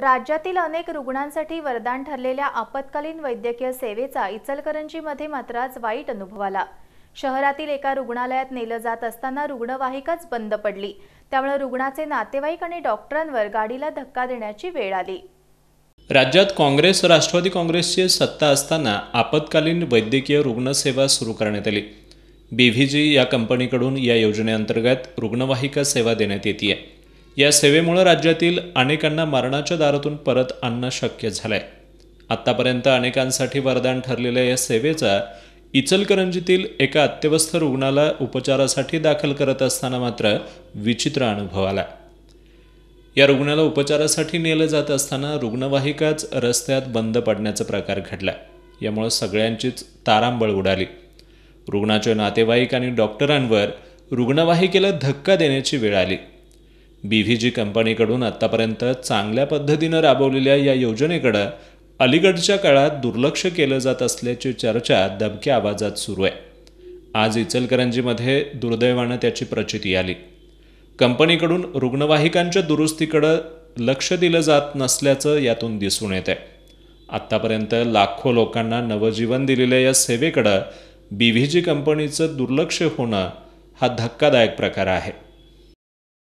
राज्यातील अनेक रुग्णांसाठी वरदान ठरलेल्या आपत्कालीन वैद्यकीय सेवेचा इचलकरंजीमध्ये मात्र आज वाईट अनुभव आला शहरातील एका रुग्णालयात नेलं जात असताना रुग्णवाहिकाच बंद पडली त्यामुळे रुग्णाचे नातेवाईक आणि डॉक्टरांवर गाडीला धक्का देण्याची वेळ आली राज्यात काँग्रेस राष्ट्रवादी काँग्रेसची सत्ता असताना आपत्कालीन वैद्यकीय रुग्णसेवा सुरू करण्यात आली बीव्हीजी या कंपनीकडून या योजनेअंतर्गत रुग्णवाहिका सेवा देण्यात येते या सेवेमुळं राज्यातील अनेकांना मरणाच्या दारातून परत आणणं शक्य झालंय आतापर्यंत अनेकांसाठी वरदान ठरलेल्या या सेवेचा इचलकरंजीतील एका अत्यवस्थ रुग्णाला उपचारासाठी दाखल करत असताना मात्र विचित्र अनुभव आला या रुग्णाला उपचारासाठी नेलं जात असताना रुग्णवाहिकाच रस्त्यात बंद पडण्याचा प्रकार घडला यामुळे सगळ्यांचीच तारांबळ उडाली रुग्णाच्या नातेवाईक आणि डॉक्टरांवर रुग्णवाहिकेला धक्का देण्याची वेळ आली बी व्ही जी कंपनीकडून आत्तापर्यंत चांगल्या पद्धतीनं राबवलेल्या या योजनेकडं अलीकडच्या काळात दुर्लक्ष केलं जात असल्याची चर्चा दबक्या आवाजात सुरू आहे आज इचलकरंजीमध्ये दुर्दैवानं त्याची प्रचिती आली कंपनीकडून रुग्णवाहिकांच्या दुरुस्तीकडं लक्ष दिलं जात नसल्याचं यातून दिसून येत आहे आत्तापर्यंत लाखो लोकांना नवजीवन दिलेल्या या सेवेकडं बी व्ही जी कंपनीचं दुर्लक्ष होणं हा धक्कादायक प्रकार आहे